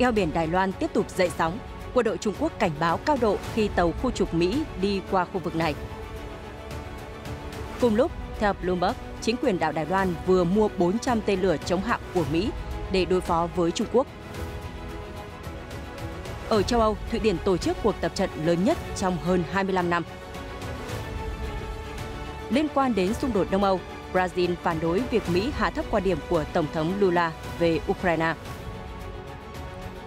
eo biển Đài Loan tiếp tục dậy sóng. Quân đội Trung Quốc cảnh báo cao độ khi tàu khu trục Mỹ đi qua khu vực này. Cùng lúc, theo Bloomberg, chính quyền đảo Đài Loan vừa mua 400 tên lửa chống hạm của Mỹ để đối phó với Trung Quốc. Ở châu Âu, Thụy Điển tổ chức cuộc tập trận lớn nhất trong hơn 25 năm. Liên quan đến xung đột Đông Âu, Brazil phản đối việc Mỹ hạ thấp quan điểm của Tổng thống Lula về Ukraine.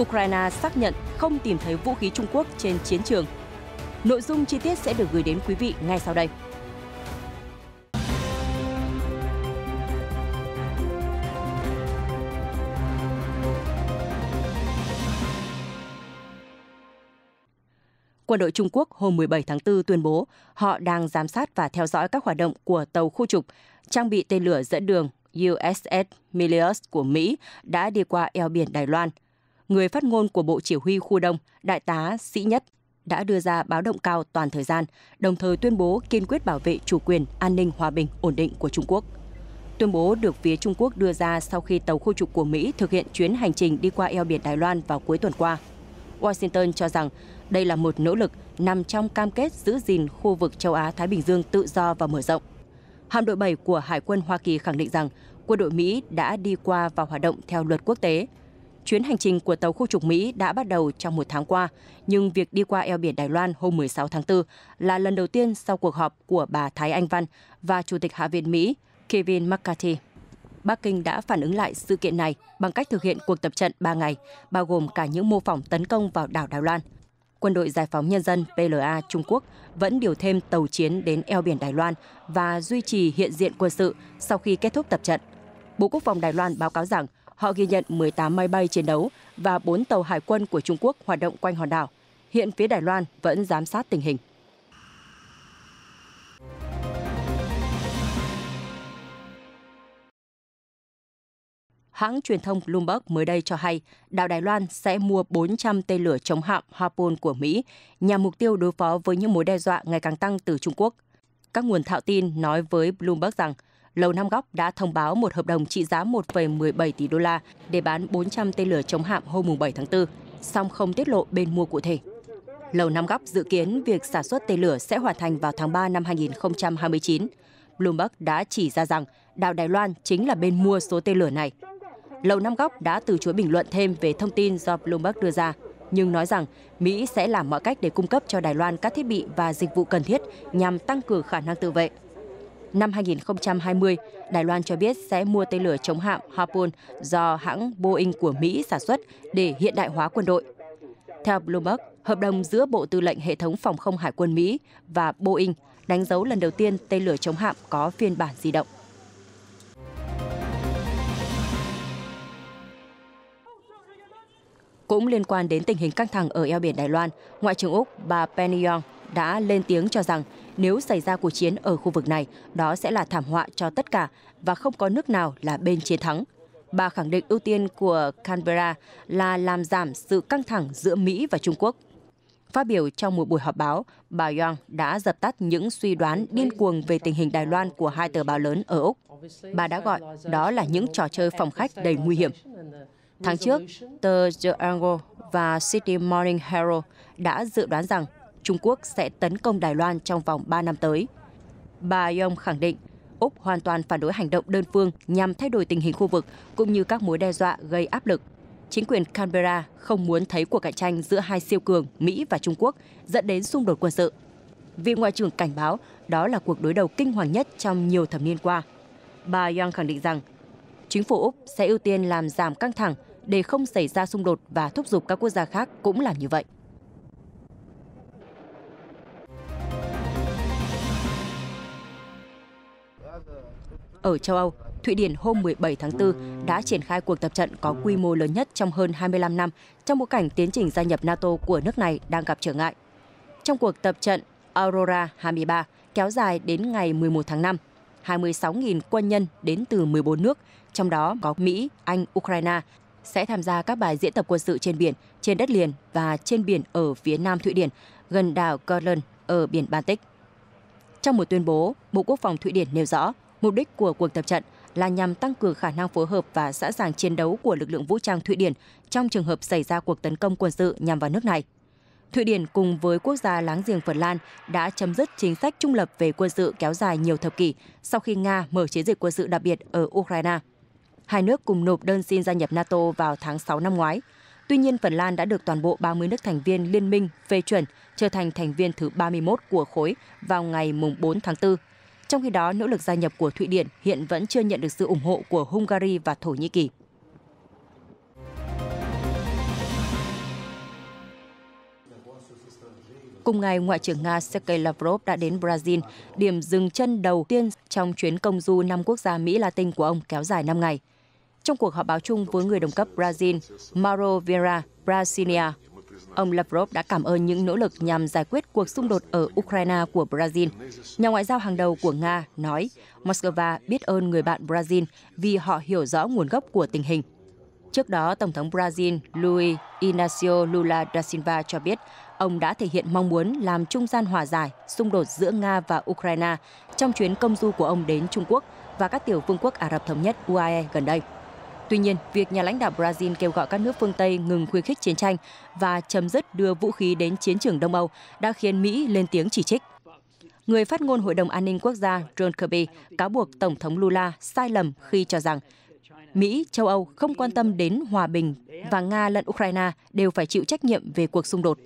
Ukraine xác nhận không tìm thấy vũ khí Trung Quốc trên chiến trường. Nội dung chi tiết sẽ được gửi đến quý vị ngay sau đây. quân đội Trung Quốc hôm 17 tháng 4 tuyên bố họ đang giám sát và theo dõi các hoạt động của tàu khu trục trang bị tên lửa dẫn đường USS Milius của Mỹ đã đi qua eo biển Đài Loan – người phát ngôn của Bộ Chỉ huy khu Đông, Đại tá Sĩ Nhất, đã đưa ra báo động cao toàn thời gian, đồng thời tuyên bố kiên quyết bảo vệ chủ quyền, an ninh, hòa bình, ổn định của Trung Quốc. Tuyên bố được phía Trung Quốc đưa ra sau khi tàu khu trục của Mỹ thực hiện chuyến hành trình đi qua eo biển Đài Loan vào cuối tuần qua. Washington cho rằng đây là một nỗ lực nằm trong cam kết giữ gìn khu vực châu Á-Thái Bình Dương tự do và mở rộng. Hạm đội 7 của Hải quân Hoa Kỳ khẳng định rằng quân đội Mỹ đã đi qua và hoạt động theo luật quốc tế, Chuyến hành trình của tàu khu trục Mỹ đã bắt đầu trong một tháng qua, nhưng việc đi qua eo biển Đài Loan hôm 16 tháng 4 là lần đầu tiên sau cuộc họp của bà Thái Anh Văn và Chủ tịch Hạ viện Mỹ Kevin McCarthy. Bắc Kinh đã phản ứng lại sự kiện này bằng cách thực hiện cuộc tập trận 3 ngày, bao gồm cả những mô phỏng tấn công vào đảo Đài Loan. Quân đội Giải phóng Nhân dân PLA Trung Quốc vẫn điều thêm tàu chiến đến eo biển Đài Loan và duy trì hiện diện quân sự sau khi kết thúc tập trận. Bộ Quốc phòng Đài Loan báo cáo rằng họ ghi nhận 18 máy bay chiến đấu và 4 tàu hải quân của Trung Quốc hoạt động quanh hòn đảo. Hiện phía Đài Loan vẫn giám sát tình hình. hãng truyền thông Bloomberg mới đây cho hay đảo Đài Loan sẽ mua 400 tên lửa chống hạm Harpoon của Mỹ nhằm mục tiêu đối phó với những mối đe dọa ngày càng tăng từ Trung Quốc. Các nguồn thạo tin nói với Bloomberg rằng Lầu Năm Góc đã thông báo một hợp đồng trị giá 1,17 tỷ đô la để bán 400 tên lửa chống hạm hôm 7 tháng 4, song không tiết lộ bên mua cụ thể. Lầu Năm Góc dự kiến việc sản xuất tên lửa sẽ hoàn thành vào tháng 3 năm 2029. Bloomberg đã chỉ ra rằng đảo Đài Loan chính là bên mua số tên lửa này. Lầu Năm Góc đã từ chối bình luận thêm về thông tin do Bloomberg đưa ra, nhưng nói rằng Mỹ sẽ làm mọi cách để cung cấp cho Đài Loan các thiết bị và dịch vụ cần thiết nhằm tăng cường khả năng tự vệ năm 2020, Đài Loan cho biết sẽ mua tên lửa chống hạm Harpoon do hãng Boeing của Mỹ sản xuất để hiện đại hóa quân đội. Theo Bloomberg, hợp đồng giữa Bộ Tư lệnh Hệ thống Phòng không Hải quân Mỹ và Boeing đánh dấu lần đầu tiên tên lửa chống hạm có phiên bản di động. Cũng liên quan đến tình hình căng thẳng ở eo biển Đài Loan, Ngoại trưởng Úc bà Penny Yong đã lên tiếng cho rằng nếu xảy ra cuộc chiến ở khu vực này, đó sẽ là thảm họa cho tất cả và không có nước nào là bên chiến thắng. Bà khẳng định ưu tiên của Canberra là làm giảm sự căng thẳng giữa Mỹ và Trung Quốc. Phát biểu trong một buổi họp báo, bà Yang đã dập tắt những suy đoán điên cuồng về tình hình Đài Loan của hai tờ báo lớn ở Úc. Bà đã gọi đó là những trò chơi phòng khách đầy nguy hiểm. Tháng trước, tờ The Angle và City Morning Herald đã dự đoán rằng Trung Quốc sẽ tấn công Đài Loan trong vòng 3 năm tới. Bà Yong khẳng định, Úc hoàn toàn phản đối hành động đơn phương nhằm thay đổi tình hình khu vực cũng như các mối đe dọa gây áp lực. Chính quyền Canberra không muốn thấy cuộc cạnh tranh giữa hai siêu cường Mỹ và Trung Quốc dẫn đến xung đột quân sự. Vị ngoại trưởng cảnh báo đó là cuộc đối đầu kinh hoàng nhất trong nhiều thập niên qua. Bà Yang khẳng định rằng chính phủ Úc sẽ ưu tiên làm giảm căng thẳng để không xảy ra xung đột và thúc giục các quốc gia khác cũng làm như vậy. ở châu Âu, Thụy Điển hôm 17 tháng 4 đã triển khai cuộc tập trận có quy mô lớn nhất trong hơn 25 năm trong bối cảnh tiến trình gia nhập NATO của nước này đang gặp trở ngại. Trong cuộc tập trận Aurora 23 kéo dài đến ngày 11 tháng 5, 26.000 quân nhân đến từ 14 nước, trong đó có Mỹ, Anh, Ukraine, sẽ tham gia các bài diễn tập quân sự trên biển, trên đất liền và trên biển ở phía nam Thụy Điển, gần đảo Grönland ở biển Baltic. Trong một tuyên bố, Bộ Quốc phòng Thụy Điển nêu rõ Mục đích của cuộc tập trận là nhằm tăng cường khả năng phối hợp và sẵn sàng chiến đấu của lực lượng vũ trang Thụy Điển trong trường hợp xảy ra cuộc tấn công quân sự nhằm vào nước này. Thụy Điển cùng với quốc gia láng giềng Phần Lan đã chấm dứt chính sách trung lập về quân sự kéo dài nhiều thập kỷ sau khi Nga mở chiến dịch quân sự đặc biệt ở Ukraine. Hai nước cùng nộp đơn xin gia nhập NATO vào tháng 6 năm ngoái. Tuy nhiên, Phần Lan đã được toàn bộ 30 nước thành viên liên minh phê chuẩn trở thành thành viên thứ 31 của khối vào ngày 4 tháng 4. Trong khi đó, nỗ lực gia nhập của Thụy Điển hiện vẫn chưa nhận được sự ủng hộ của Hungary và Thổ Nhĩ Kỳ. Cùng ngày, Ngoại trưởng Nga Sergei Lavrov đã đến Brazil, điểm dừng chân đầu tiên trong chuyến công du năm quốc gia Mỹ Latin của ông kéo dài 5 ngày. Trong cuộc họp báo chung với người đồng cấp Brazil, Mauro Vieira Brasilia, Ông Lavrov đã cảm ơn những nỗ lực nhằm giải quyết cuộc xung đột ở Ukraine của Brazil. Nhà ngoại giao hàng đầu của Nga nói Moscow biết ơn người bạn Brazil vì họ hiểu rõ nguồn gốc của tình hình. Trước đó, Tổng thống Brazil Luiz Inácio Lula da Silva cho biết ông đã thể hiện mong muốn làm trung gian hòa giải xung đột giữa Nga và Ukraine trong chuyến công du của ông đến Trung Quốc và các tiểu vương quốc Ả Rập Thống Nhất UAE gần đây. Tuy nhiên, việc nhà lãnh đạo Brazil kêu gọi các nước phương Tây ngừng khuyến khích chiến tranh và chấm dứt đưa vũ khí đến chiến trường Đông Âu đã khiến Mỹ lên tiếng chỉ trích. Người phát ngôn Hội đồng An ninh Quốc gia John Kirby cáo buộc Tổng thống Lula sai lầm khi cho rằng Mỹ, châu Âu không quan tâm đến hòa bình và Nga lẫn Ukraine đều phải chịu trách nhiệm về cuộc xung đột.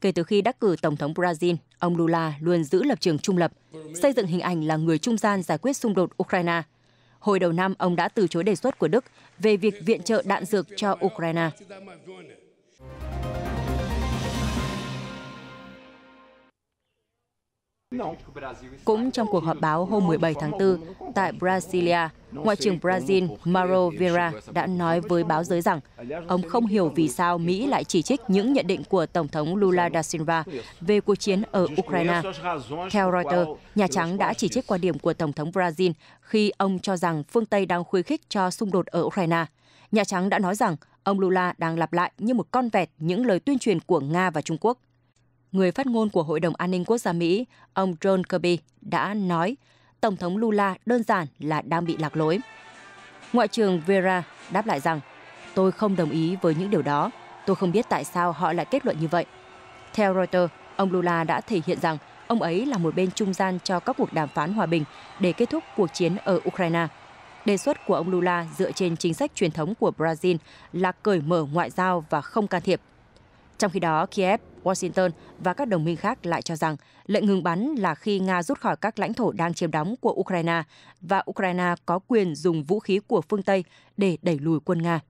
Kể từ khi đắc cử Tổng thống Brazil, ông Lula luôn giữ lập trường trung lập, xây dựng hình ảnh là người trung gian giải quyết xung đột Ukraine – Hồi đầu năm, ông đã từ chối đề xuất của Đức về việc viện trợ đạn dược cho Ukraine. Cũng trong cuộc họp báo hôm 17 tháng 4 tại Brasilia, Ngoại trưởng Brazil Mauro Vieira đã nói với báo giới rằng ông không hiểu vì sao Mỹ lại chỉ trích những nhận định của Tổng thống Lula da Silva về cuộc chiến ở Ukraine. Theo Reuters, Nhà Trắng đã chỉ trích quan điểm của Tổng thống Brazil khi ông cho rằng phương Tây đang khuyến khích cho xung đột ở Ukraine. Nhà Trắng đã nói rằng ông Lula đang lặp lại như một con vẹt những lời tuyên truyền của Nga và Trung Quốc người phát ngôn của Hội đồng An ninh Quốc gia Mỹ, ông John Kirby, đã nói Tổng thống Lula đơn giản là đang bị lạc lối. Ngoại trưởng Vera đáp lại rằng, tôi không đồng ý với những điều đó, tôi không biết tại sao họ lại kết luận như vậy. Theo Reuters, ông Lula đã thể hiện rằng ông ấy là một bên trung gian cho các cuộc đàm phán hòa bình để kết thúc cuộc chiến ở Ukraine. Đề xuất của ông Lula dựa trên chính sách truyền thống của Brazil là cởi mở ngoại giao và không can thiệp. Trong khi đó, Kiev Washington và các đồng minh khác lại cho rằng lệnh ngừng bắn là khi Nga rút khỏi các lãnh thổ đang chiếm đóng của Ukraine và Ukraine có quyền dùng vũ khí của phương Tây để đẩy lùi quân Nga.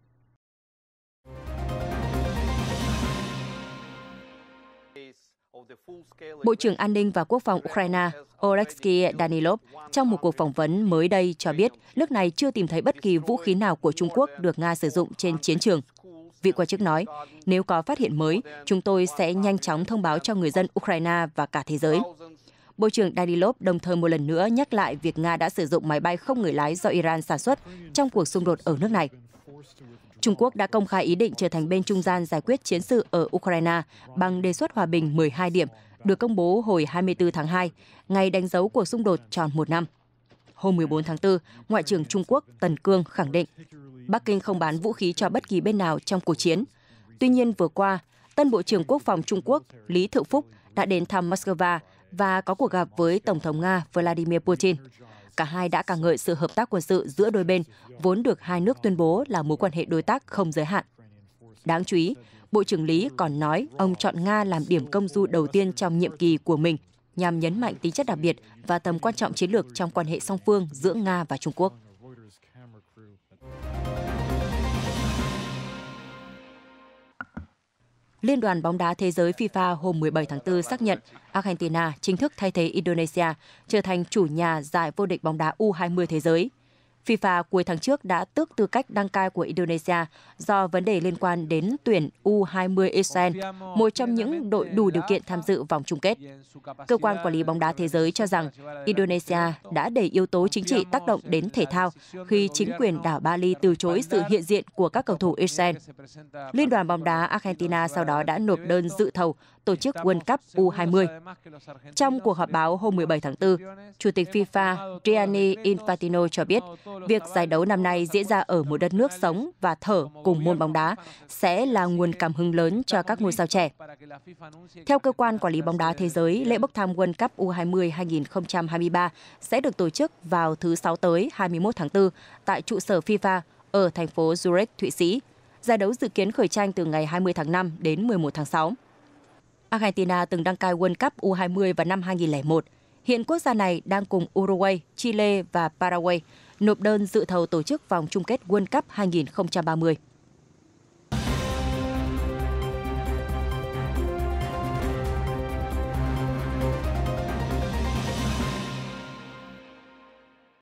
Bộ trưởng An ninh và Quốc phòng Ukraine Oleksiy Danilov trong một cuộc phỏng vấn mới đây cho biết nước này chưa tìm thấy bất kỳ vũ khí nào của Trung Quốc được Nga sử dụng trên chiến trường. Vị quan chức nói, nếu có phát hiện mới, chúng tôi sẽ nhanh chóng thông báo cho người dân Ukraine và cả thế giới. Bộ trưởng Danilov đồng thời một lần nữa nhắc lại việc Nga đã sử dụng máy bay không người lái do Iran sản xuất trong cuộc xung đột ở nước này. Trung Quốc đã công khai ý định trở thành bên trung gian giải quyết chiến sự ở Ukraine bằng đề xuất hòa bình 12 điểm, được công bố hồi 24 tháng 2, ngày đánh dấu cuộc xung đột tròn một năm. Hôm 14 tháng 4, Ngoại trưởng Trung Quốc Tần Cương khẳng định Bắc Kinh không bán vũ khí cho bất kỳ bên nào trong cuộc chiến. Tuy nhiên vừa qua, tân Bộ trưởng Quốc phòng Trung Quốc Lý Thượng Phúc đã đến thăm Moscow và có cuộc gặp với Tổng thống Nga Vladimir Putin. Cả hai đã ca ngợi sự hợp tác quân sự giữa đôi bên, vốn được hai nước tuyên bố là mối quan hệ đối tác không giới hạn. Đáng chú ý, Bộ trưởng Lý còn nói ông chọn Nga làm điểm công du đầu tiên trong nhiệm kỳ của mình nhằm nhấn mạnh tính chất đặc biệt và tầm quan trọng chiến lược trong quan hệ song phương giữa Nga và Trung Quốc. Liên đoàn bóng đá thế giới FIFA hôm 17 tháng 4 xác nhận Argentina chính thức thay thế Indonesia trở thành chủ nhà giải vô địch bóng đá U20 thế giới. FIFA cuối tháng trước đã tước tư cách đăng cai của Indonesia do vấn đề liên quan đến tuyển U20 Israel, một trong những đội đủ điều kiện tham dự vòng chung kết. Cơ quan quản lý bóng đá thế giới cho rằng Indonesia đã để yếu tố chính trị tác động đến thể thao khi chính quyền đảo Bali từ chối sự hiện diện của các cầu thủ Israel. Liên đoàn bóng đá Argentina sau đó đã nộp đơn dự thầu tổ chức World Cup U20. Trong cuộc họp báo hôm 17 tháng 4, Chủ tịch FIFA Gianni Infantino cho biết Việc giải đấu năm nay diễn ra ở một đất nước sống và thở cùng môn bóng đá sẽ là nguồn cảm hứng lớn cho các ngôi sao trẻ. Theo cơ quan quản lý bóng đá thế giới, lễ bốc thăm World Cup U20 2023 sẽ được tổ chức vào thứ sáu tới 21 tháng 4 tại trụ sở FIFA ở thành phố Zurich, Thụy Sĩ. Giải đấu dự kiến khởi tranh từ ngày 20 tháng 5 đến 11 tháng 6. Argentina từng đăng cai World Cup U20 vào năm 2001. Hiện quốc gia này đang cùng Uruguay, Chile và Paraguay nộp đơn dự thầu tổ chức vòng chung kết World Cup 2030.